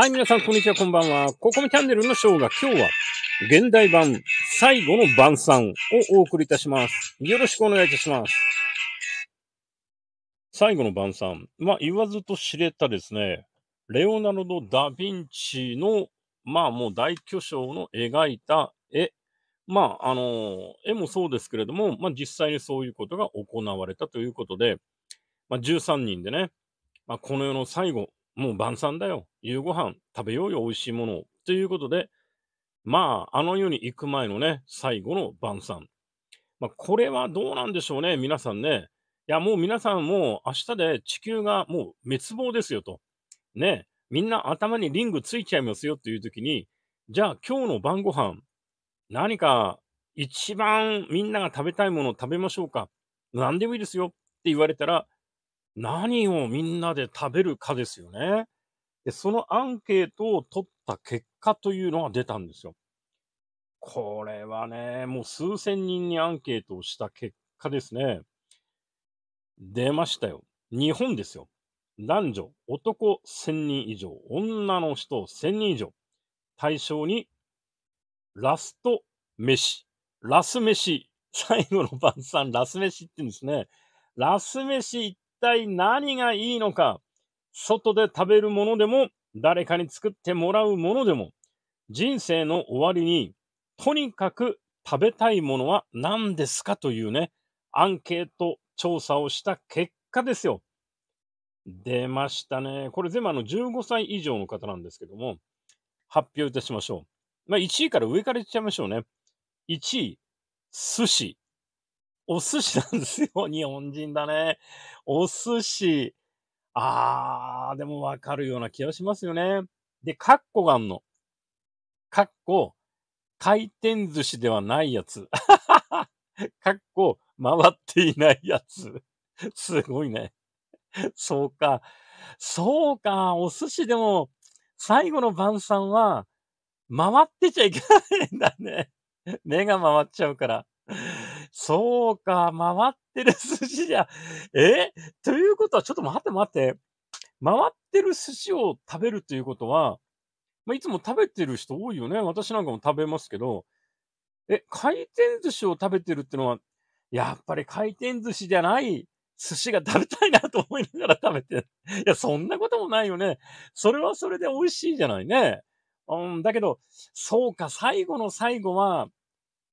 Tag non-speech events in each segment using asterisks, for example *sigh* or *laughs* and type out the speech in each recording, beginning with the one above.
はい、皆さん、こんにちは、こんばんは。ココミチャンネルのショーが今日は、現代版、最後の晩餐をお送りいたします。よろしくお願いいたします。最後の晩餐。まあ、言わずと知れたですね、レオナルド・ダ・ヴィンチの、まあ、もう大巨匠の描いた絵。まあ、あの、絵もそうですけれども、まあ、実際にそういうことが行われたということで、まあ、13人でね、まあ、この世の最後、もう晩餐だよ。夕ご飯食べようよ、美味しいものを。ということで、まあ、あの世に行く前のね、最後の晩餐。まあ、これはどうなんでしょうね、皆さんね。いや、もう皆さんもう明日で地球がもう滅亡ですよと。ね、みんな頭にリングついちゃいますよっていう時に、じゃあ今日の晩ご飯、何か一番みんなが食べたいものを食べましょうか。何でもいいですよって言われたら、何をみんなで食べるかですよね。で、そのアンケートを取った結果というのが出たんですよ。これはね、もう数千人にアンケートをした結果ですね。出ましたよ。日本ですよ。男女、男1000人以上、女の人1000人以上。対象に、ラスト飯、ラス飯、最後の晩餐、ラス飯って言うんですね。ラス飯行っ体何がいいのか、外で食べるものでも、誰かに作ってもらうものでも、人生の終わりに、とにかく食べたいものは何ですかというね、アンケート調査をした結果ですよ。出ましたね。これ全部あの15歳以上の方なんですけども、発表いたしましょう。まあ1位から上からいっちゃいましょうね。1位、寿司。お寿司なんですよ。*laughs* 日本人だね。お寿司。あー、でもわかるような気がしますよね。で、カッコがあんの。カッコ、回転寿司ではないやつ。*laughs* カッコ、回っていないやつ。すごいね。そうか。そうか。お寿司でも、最後の晩餐は、回ってちゃいけないんだね。*laughs* 目が回っちゃうから。そうか、回ってる *laughs* 寿司じゃ。えということは、ちょっと待って待って。回ってる寿司を食べるということは、まあ、いつも食べてる人多いよね。私なんかも食べますけど、え、回転寿司を食べてるってのは、やっぱり回転寿司じゃない寿司が食べたいなと思いながら食べて。いや、そんなこともないよね。それはそれで美味しいじゃないね。うん、だけど、そうか、最後の最後は、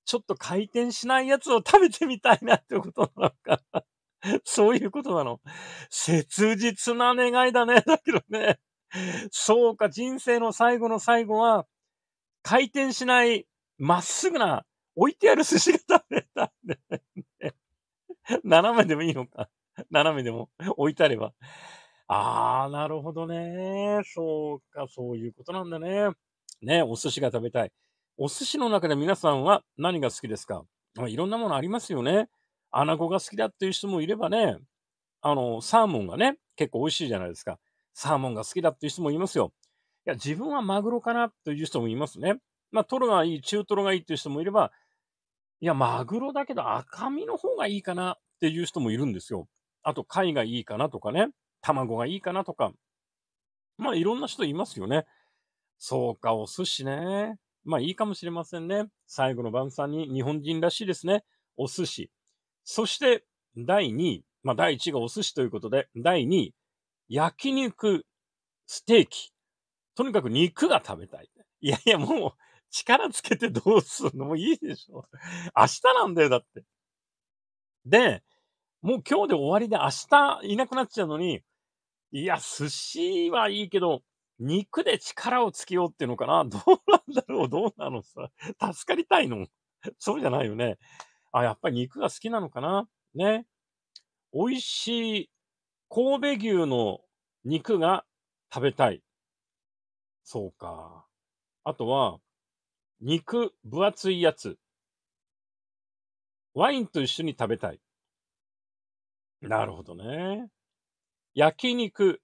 ちょっと回転しないやつを食べてみたいなってことなのか。*laughs* そういうことなの。切実な願いだね。だけどね。そうか、人生の最後の最後は、回転しない、まっすぐな、置いてある寿司が食べたんで、ね。斜めでもいいのか。斜めでも置いてあれば。あー、なるほどね。そうか、そういうことなんだね。ね、お寿司が食べたい。お寿司の中で皆さんは何が好きですか、まあ、いろんなものありますよね。アナゴが好きだっていう人もいればね、あの、サーモンがね、結構美味しいじゃないですか。サーモンが好きだっていう人もいますよ。いや、自分はマグロかなという人もいますね。まあ、トロがいい、中トロがいいっていう人もいれば、いや、マグロだけど赤身の方がいいかなっていう人もいるんですよ。あと、貝がいいかなとかね、卵がいいかなとか。まあ、いろんな人いますよね。そうか、お寿司ね。まあいいかもしれませんね。最後の晩餐に日本人らしいですね。お寿司。そして第2位。まあ第1位がお寿司ということで、第2位。焼肉、ステーキ。とにかく肉が食べたい。いやいや、もう力つけてどうすんのもいいでしょ。明日なんだよ、だって。で、もう今日で終わりで明日いなくなっちゃうのに、いや、寿司はいいけど、肉で力をつけようっていうのかな *laughs* どうなんだろうどうなのさ。助かりたいの *laughs* そうじゃないよね。あ、やっぱり肉が好きなのかなね。美味しい神戸牛の肉が食べたい。そうか。あとは、肉、分厚いやつ。ワインと一緒に食べたい。なるほどね。焼肉、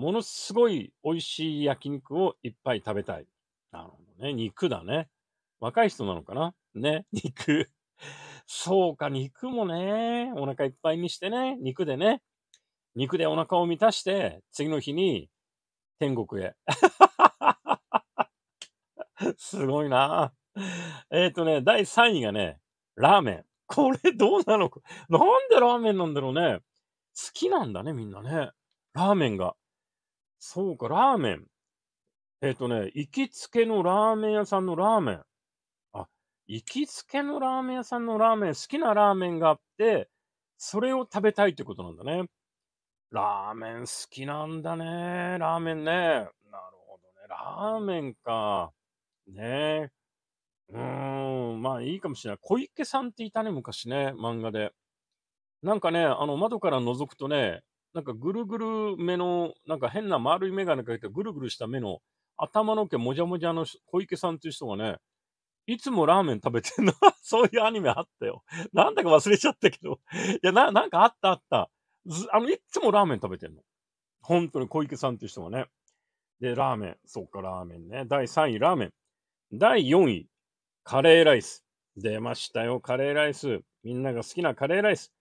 ものすごい美味しい焼肉をいっぱい食べたい。なるほどね。肉だね。若い人なのかなね。肉。そうか、肉もね、お腹いっぱいにしてね、肉でね、肉でお腹を満たして、次の日に天国へ。*laughs* すごいな。えっ、ー、とね、第3位がね、ラーメン。これどうなのなんでラーメンなんだろうね。好きなんだね、みんなね。ラーメンが。そうか、ラーメン。えっ、ー、とね、行きつけのラーメン屋さんのラーメン。あ、行きつけのラーメン屋さんのラーメン、好きなラーメンがあって、それを食べたいってことなんだね。ラーメン好きなんだね。ラーメンね。なるほどね。ラーメンか。ねえ。うーん。まあいいかもしれない。小池さんっていたね、昔ね、漫画で。なんかね、あの、窓から覗くとね、なんかぐるぐる目の、なんか変な丸い眼鏡かけてぐるぐるした目の頭の毛もじゃもじゃの小池さんっていう人がね、いつもラーメン食べてんの *laughs* そういうアニメあったよ。なんだか忘れちゃったけどいや、な、なんかあったあった。あの、いつもラーメン食べてんの。本当に小池さんっていう人がね。で、ラーメン。そっか、ラーメンね。第3位、ラーメン。第4位、カレーライス。出ましたよ、カレーライス。みんなが好きなカレーライス。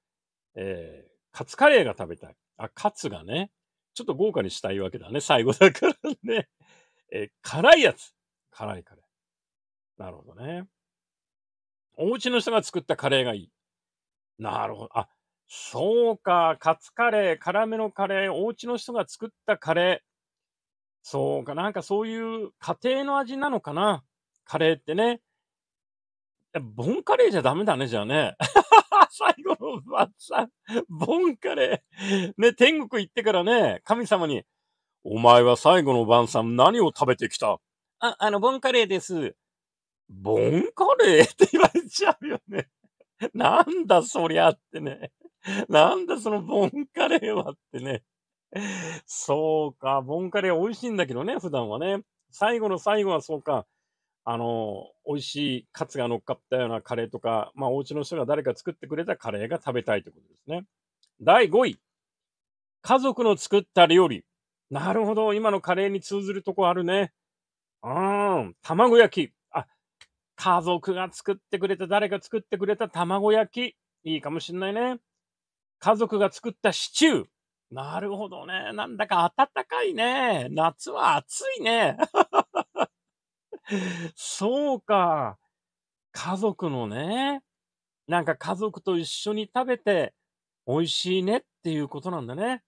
えー、カツカレーが食べたい。あ、カツがね、ちょっと豪華にしたいわけだね。最後だからね。*laughs* え辛いやつ。辛いカレー。なるほどね。お家の人が作ったカレーがいい。なるほど。あ、そうか。カツカレー、辛めのカレー、お家の人が作ったカレー。そうか。なんかそういう家庭の味なのかな。カレーってね。ボンカレーじゃダメだね、じゃあね。最後の晩餐、ボンカレー。ね、天国行ってからね、神様に、お前は最後の晩餐何を食べてきたあ、あの、ボンカレーです。ボンカレーって言われちゃうよね。なんだそりゃってね。なんだそのボンカレーはってね。そうか、ボンカレー美味しいんだけどね、普段はね。最後の最後はそうか。あの、美味しいカツが乗っかったようなカレーとか、まあ、お家の人が誰か作ってくれたカレーが食べたいということですね。第5位。家族の作った料理。なるほど。今のカレーに通ずるとこあるね。うん。卵焼き。あ、家族が作ってくれた、誰か作ってくれた卵焼き。いいかもしんないね。家族が作ったシチュー。なるほどね。なんだか暖かいね。夏は暑いね。*laughs* そうか。家族のね、なんか家族と一緒に食べて美味しいねっていうことなんだね。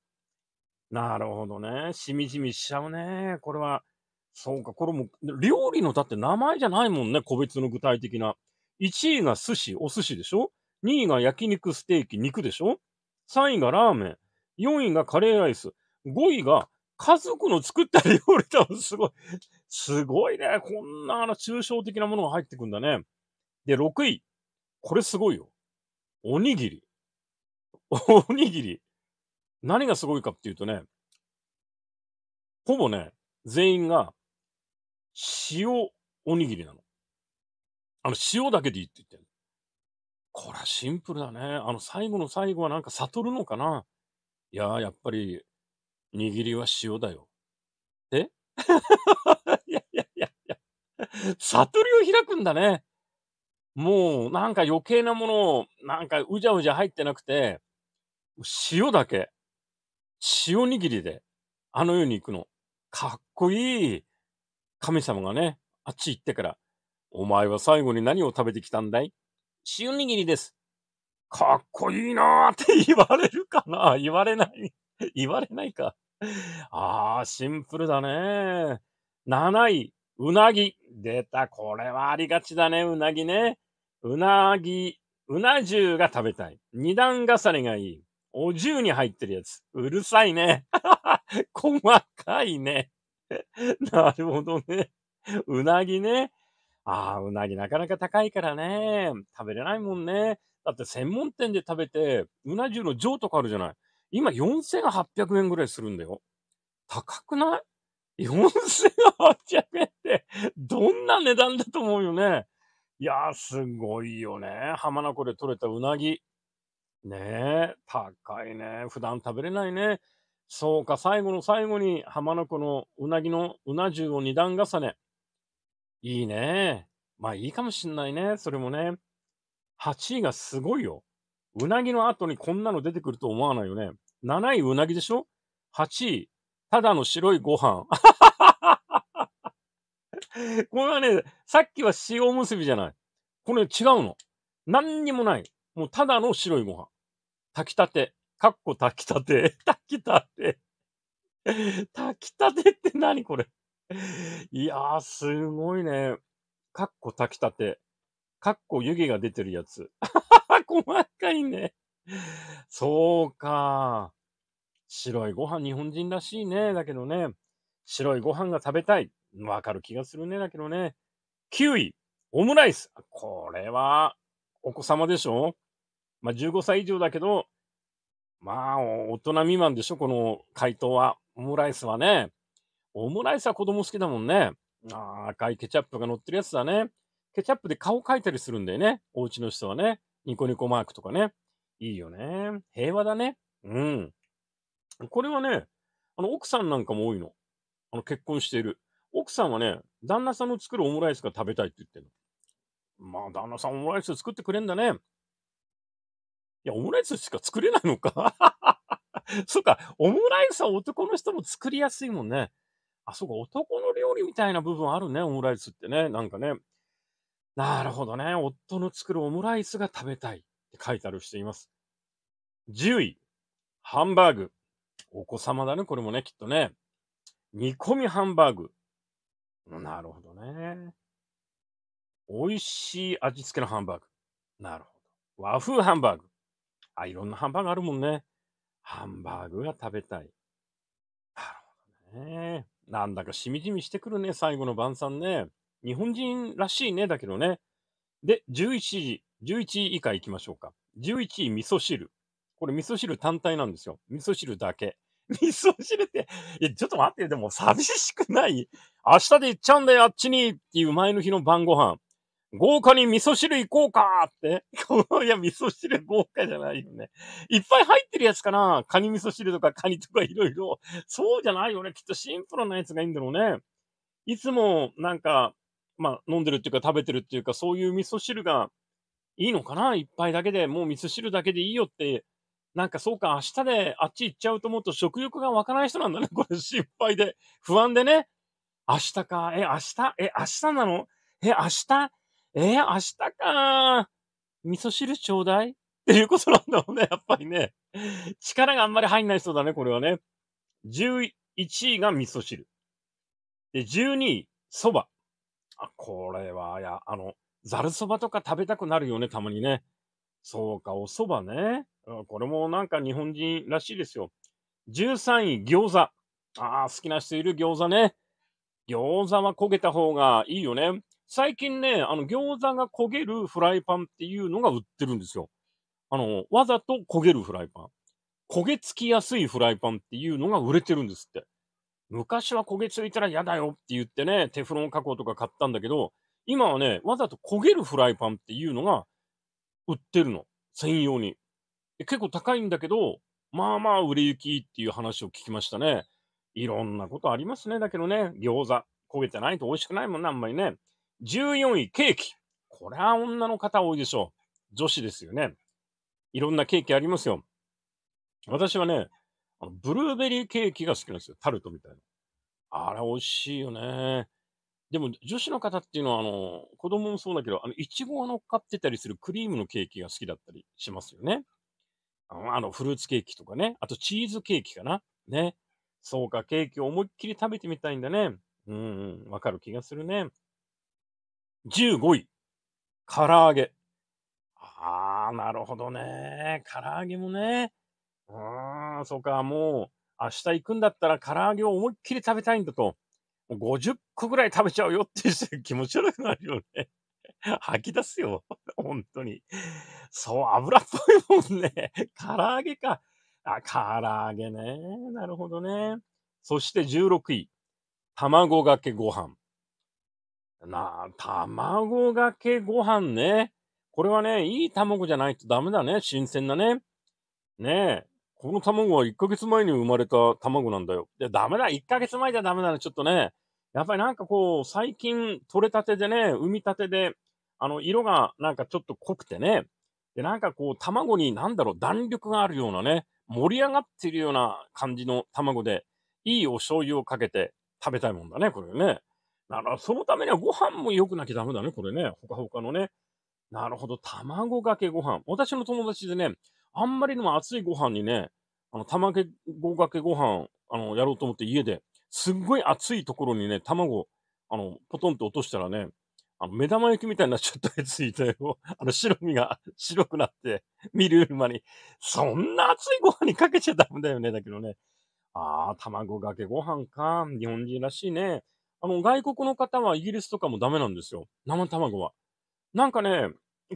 なるほどね。しみじみしちゃうね。これは。そうか、これも、料理のだって名前じゃないもんね、個別の具体的な。1位が寿司、お寿司でしょ ?2 位が焼肉、ステーキ、肉でしょ ?3 位がラーメン、4位がカレーライス、5位が家族の作った料理だすごい。すごいね。こんなあの抽象的なものが入ってくんだね。で、6位。これすごいよ。おにぎり。おにぎり。何がすごいかっていうとね、ほぼね、全員が塩おにぎりなの。あの、塩だけでいいって言ってる。これはシンプルだね。あの、最後の最後はなんか悟るのかないやー、やっぱり、握りは塩だよ。え悟りを開くんだね。もう、なんか余計なものを、なんかうじゃうじゃ入ってなくて、塩だけ、塩握りで、あの世に行くの。かっこいい。神様がね、あっち行ってから、お前は最後に何を食べてきたんだい塩握りです。かっこいいなーって言われるかな言われない。言われないか。ああ、シンプルだね。7位、うなぎ。出た。これはありがちだね。うなぎね。うなぎ。うな重が食べたい。二段重ねがいい。お重に入ってるやつ。うるさいね。*laughs* 細かいね。*laughs* なるほどね。うなぎね。ああ、うなぎなかなか高いからね。食べれないもんね。だって専門店で食べて、うな重の上とかあるじゃない。今4800円ぐらいするんだよ。高くない4800円って、どんな値段だと思うよね。いやー、すごいよね。浜名湖で取れたうなぎ。ねえ、高いね。普段食べれないね。そうか、最後の最後に浜名湖のうなぎのうな重を二段重ね。いいね。まあいいかもしんないね。それもね。8位がすごいよ。うなぎの後にこんなの出てくると思わないよね。7位うなぎでしょ ?8 位ただの白いご飯。*laughs* これはね、さっきは塩むすびじゃない。これ違うの。何にもない。もうただの白いご飯。炊きたて。かっこ炊きたて。*laughs* 炊きたて。炊きたてって何これ。いやー、すごいね。かっこ炊きたて。かっこ湯気が出てるやつ。*laughs* 細かいね。そうか。白いご飯、日本人らしいね。だけどね、白いご飯が食べたい。わかる気がするね。だけどね、9位、オムライス。これは、お子様でしょまあ、15歳以上だけど、まあ、大人未満でしょこの回答は。オムライスはね。オムライスは子供好きだもんね。あ赤いケチャップが乗ってるやつだね。ケチャップで顔描いたりするんだよね。お家の人はね。ニコニコマークとかね。いいよね。平和だね。うん。これはね、あの、奥さんなんかも多いの。あの、結婚している。奥さんはね、旦那さんの作るオムライスが食べたいって言ってるの。まあ、旦那さんオムライス作ってくれんだね。いや、オムライスしか作れないのか。*laughs* そっか、オムライスは男の人も作りやすいもんね。あ、そうか、男の料理みたいな部分あるね、オムライスってね。なんかね。なるほどね。夫の作るオムライスが食べたいって書いてある人います。10位、ハンバーグ。お子様だね、これもね、きっとね。煮込みハンバーグ。なるほどね。美味しい味付けのハンバーグ。なるほど。和風ハンバーグ。あ、いろんなハンバーグあるもんね。ハンバーグが食べたい。なるほどね。なんだかしみじみしてくるね、最後の晩餐ね。日本人らしいね、だけどね。で、11時、11位以下行きましょうか。11位味噌汁。これ味噌汁単体なんですよ。味噌汁だけ。*laughs* 味噌汁って、え、ちょっと待って、でも寂しくない明日で行っちゃうんだよ、あっちにっていう前の日の晩ご飯。豪華に味噌汁行こうかって。いや、味噌汁豪華じゃないよね。いっぱい入ってるやつかなカニ味噌汁とかカニとかいろいろ。そうじゃないよね。きっとシンプルなやつがいいんだろうね。いつもなんか、まあ飲んでるっていうか食べてるっていうか、そういう味噌汁がいいのかないっぱいだけで、もう味噌汁だけでいいよってなんかそうか、明日であっち行っちゃうと思うと食欲が湧かない人なんだね。*laughs* これ心配で、不安でね。明日か、え、明日、え、明日なのえ、明日、え、明日か、味噌汁ちょうだいっていうことなんだろうね。やっぱりね。力があんまり入んない人だね、これはね。11位が味噌汁。で、12位、蕎麦。あ、これは、や、あの、ざる蕎麦とか食べたくなるよね、たまにね。そうか、お蕎麦ね。これもなんか日本人らしいですよ。13位、餃子。ああ、好きな人いる餃子ね。餃子は焦げた方がいいよね。最近ね、あの、餃子が焦げるフライパンっていうのが売ってるんですよ。あの、わざと焦げるフライパン。焦げつきやすいフライパンっていうのが売れてるんですって。昔は焦げついたら嫌だよって言ってね、テフロン加工とか買ったんだけど、今はね、わざと焦げるフライパンっていうのが売ってるの。専用に。結構高いんだけど、まあまあ売れ行きっていう話を聞きましたね。いろんなことありますね。だけどね、餃子。焦げてないと美味しくないもんな、あんまりね。14位、ケーキ。これは女の方多いでしょう。女子ですよね。いろんなケーキありますよ。私はね、あのブルーベリーケーキが好きなんですよ。タルトみたいな。あれ、美味しいよね。でも、女子の方っていうのは、あの、子供もそうだけど、あの、いちごが乗っかってたりするクリームのケーキが好きだったりしますよね。あの、フルーツケーキとかね。あと、チーズケーキかな。ね。そうか、ケーキを思いっきり食べてみたいんだね。うんうん、わかる気がするね。15位、唐揚げ。あー、なるほどね。唐揚げもね。うん、そうか、もう、明日行くんだったら唐揚げを思いっきり食べたいんだと。50個ぐらい食べちゃうよって気持ち悪くなるよね。*laughs* 吐き出すよ。*laughs* 本当に。そう、油っぽいもんね。*laughs* 唐揚げか。あ、唐揚げね。なるほどね。そして16位。卵かけご飯。なあ、卵がけご飯ね。これはね、いい卵じゃないとダメだね。新鮮なね。ねえ。この卵は1ヶ月前に生まれた卵なんだよ。いや、ダメだ。1ヶ月前じゃダメだね。ちょっとね。やっぱりなんかこう、最近取れたてでね、産みたてで、あの、色がなんかちょっと濃くてね、で、なんかこう、卵になんだろう、弾力があるようなね、盛り上がってるような感じの卵で、いいお醤油をかけて食べたいもんだね、これね。なら、そのためにはご飯も良くなきゃダメだね、これね。ほかほかのね。なるほど、卵かけご飯。私の友達でね、あんまりにも熱いご飯にね、あの、卵かけご飯、あの、やろうと思って家で、すっごい熱いところにね、卵、あの、ポトンと落としたらね、あの目玉焼きみたいなちょっとやついたよ。*laughs* あの白身が *laughs* 白くなって、見るより間に、そんな熱いご飯にかけちゃダメだよね。だけどね。ああ、卵かけご飯か。日本人らしいね。あの、外国の方はイギリスとかもダメなんですよ。生卵は。なんかね、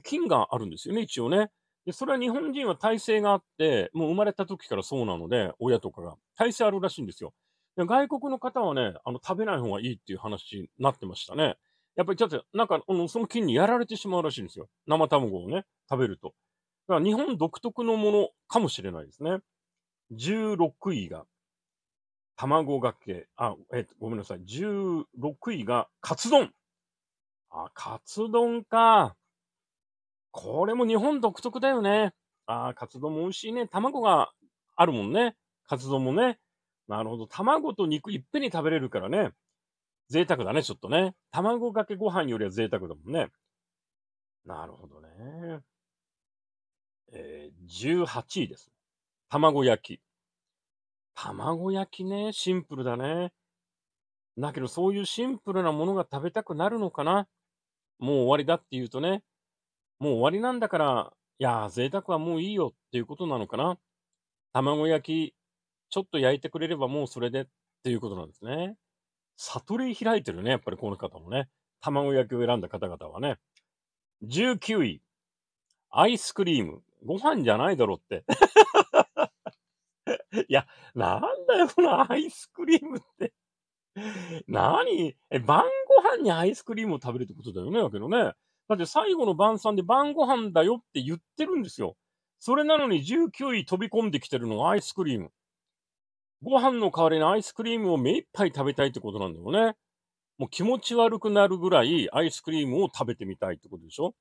菌があるんですよね、一応ね。で、それは日本人は体制があって、もう生まれた時からそうなので、親とかが。体制あるらしいんですよ。で外国の方はね、あの、食べない方がいいっていう話になってましたね。やっぱりちょっと、なんか、その菌にやられてしまうらしいんですよ。生卵をね、食べると。だから日本独特のものかもしれないですね。16位が、卵がけ、あ、えごめんなさい。16位が、カツ丼。あ、カツ丼か。これも日本独特だよね。あ、カツ丼も美味しいね。卵があるもんね。カツ丼もね。なるほど。卵と肉いっぺんに食べれるからね。贅沢だね、ちょっとね。卵かけご飯よりは贅沢だもんね。なるほどね。えー、18位です。卵焼き。卵焼きね、シンプルだね。だけど、そういうシンプルなものが食べたくなるのかな。もう終わりだって言うとね、もう終わりなんだから、いやー、贅沢はもういいよっていうことなのかな。卵焼き、ちょっと焼いてくれればもうそれでっていうことなんですね。悟り開いてるね、やっぱりこの方もね。卵焼きを選んだ方々はね。19位、アイスクリーム。ご飯じゃないだろって。*laughs* いや、なんだよ、このアイスクリームって。何え、晩ご飯にアイスクリームを食べるってことだよね、だけどね。だって最後の晩餐で晩ご飯だよって言ってるんですよ。それなのに19位飛び込んできてるのはアイスクリーム。ご飯の代わりにアイスクリームを目いっぱい食べたいってことなんだよね。もう気持ち悪くなるぐらいアイスクリームを食べてみたいってことでしょ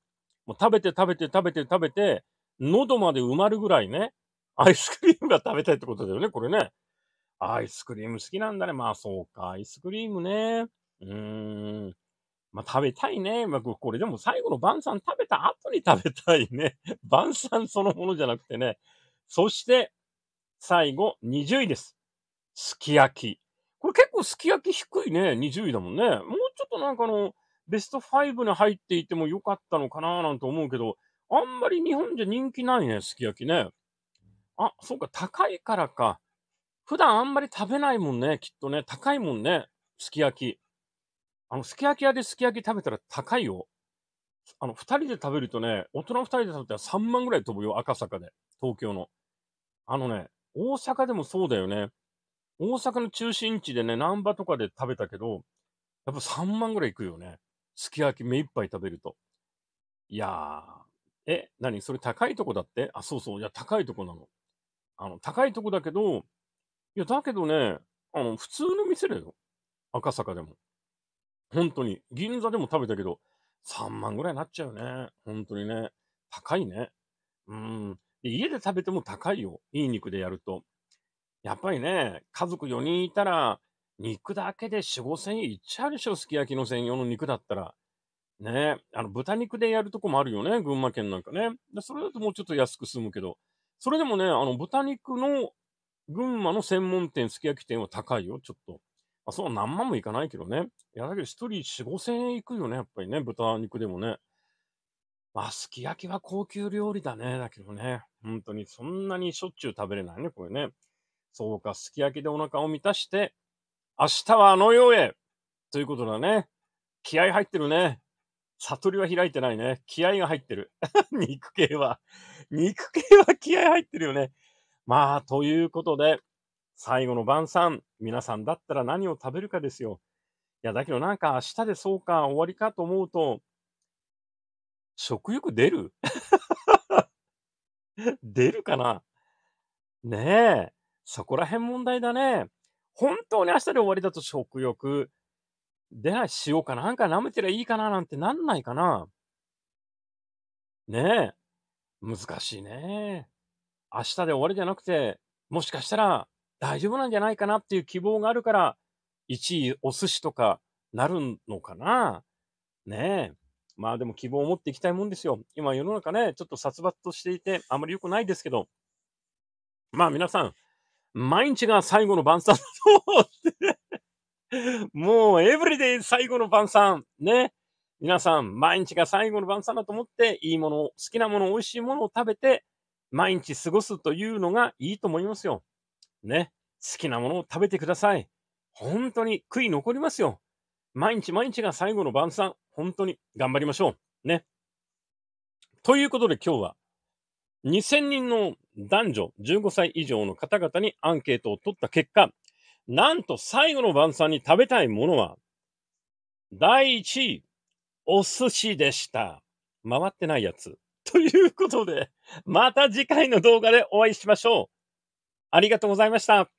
もう食べて食べて食べて食べて、喉まで埋まるぐらいね、アイスクリームが食べたいってことだよね、これね。アイスクリーム好きなんだね。まあそうか、アイスクリームね。うーん。まあ食べたいね。まあこれでも最後の晩餐食べた後に食べたいね。晩餐そのものじゃなくてね。そして、最後、20位です。すき焼き。これ結構すき焼き低いね。20位だもんね。もうちょっとなんかあの、ベスト5に入っていてもよかったのかななんて思うけど、あんまり日本じゃ人気ないね、すき焼きね。あ、そうか、高いからか。普段あんまり食べないもんね、きっとね。高いもんね、すき焼き。あの、すき焼き屋ですき焼き食べたら高いよ。あの、二人で食べるとね、大人二人で食べたら3万ぐらい飛ぶよ、赤坂で。東京の。あのね、大阪でもそうだよね。大阪の中心地でね、難波とかで食べたけど、やっぱ3万ぐらいいくよね。すき焼き目いっぱい食べると。いやー、え、何それ高いとこだってあ、そうそう。いや、高いとこなの。あの、高いとこだけど、いや、だけどね、あの、普通の店だよ。赤坂でも。本当に。銀座でも食べたけど、3万ぐらいになっちゃうよね。本当にね。高いね。うん。家で食べても高いよ。いい肉でやると。やっぱりね、家族4人いたら、肉だけで4、5千円いっちゃうでしょ、すき焼きの専用の肉だったら。ねあの、豚肉でやるとこもあるよね、群馬県なんかね。でそれだともうちょっと安く済むけど、それでもね、あの、豚肉の群馬の専門店、すき焼き店は高いよ、ちょっと。まあ、そう何万もいかないけどね。いや、だけど1人4、5千円いくよね、やっぱりね、豚肉でもね。まあ、すき焼きは高級料理だね、だけどね。本当に、そんなにしょっちゅう食べれないね、これね。そうか、すき焼きでお腹を満たして、明日はあの世へということだね。気合入ってるね。悟りは開いてないね。気合が入ってる。*laughs* 肉系は。肉系は気合入ってるよね。まあ、ということで、最後の晩餐、皆さんだったら何を食べるかですよ。いや、だけどなんか明日でそうか、終わりかと思うと、食欲出る *laughs* 出るかなねえ。そこら辺問題だね。本当に明日で終わりだと食欲出ないしようかな。なんか舐めてりゃいいかななんてなんないかな。ねえ。難しいね。明日で終わりじゃなくて、もしかしたら大丈夫なんじゃないかなっていう希望があるから、1位お寿司とかなるのかな。ねえ。まあでも希望を持っていきたいもんですよ。今世の中ね、ちょっと殺伐としていて、あまり良くないですけど、まあ皆さん、毎日が最後の晩餐だと思って、もうエブリデイ最後の晩餐。ね。皆さん、毎日が最後の晩餐だと思って、いいものを、好きなもの、美味しいものを食べて、毎日過ごすというのがいいと思いますよ。ね。好きなものを食べてください。本当に悔い残りますよ。毎日毎日が最後の晩餐。本当に頑張りましょう。ね。ということで今日は、2000人の男女15歳以上の方々にアンケートを取った結果、なんと最後の晩餐に食べたいものは、第1位、お寿司でした。回ってないやつ。ということで、また次回の動画でお会いしましょう。ありがとうございました。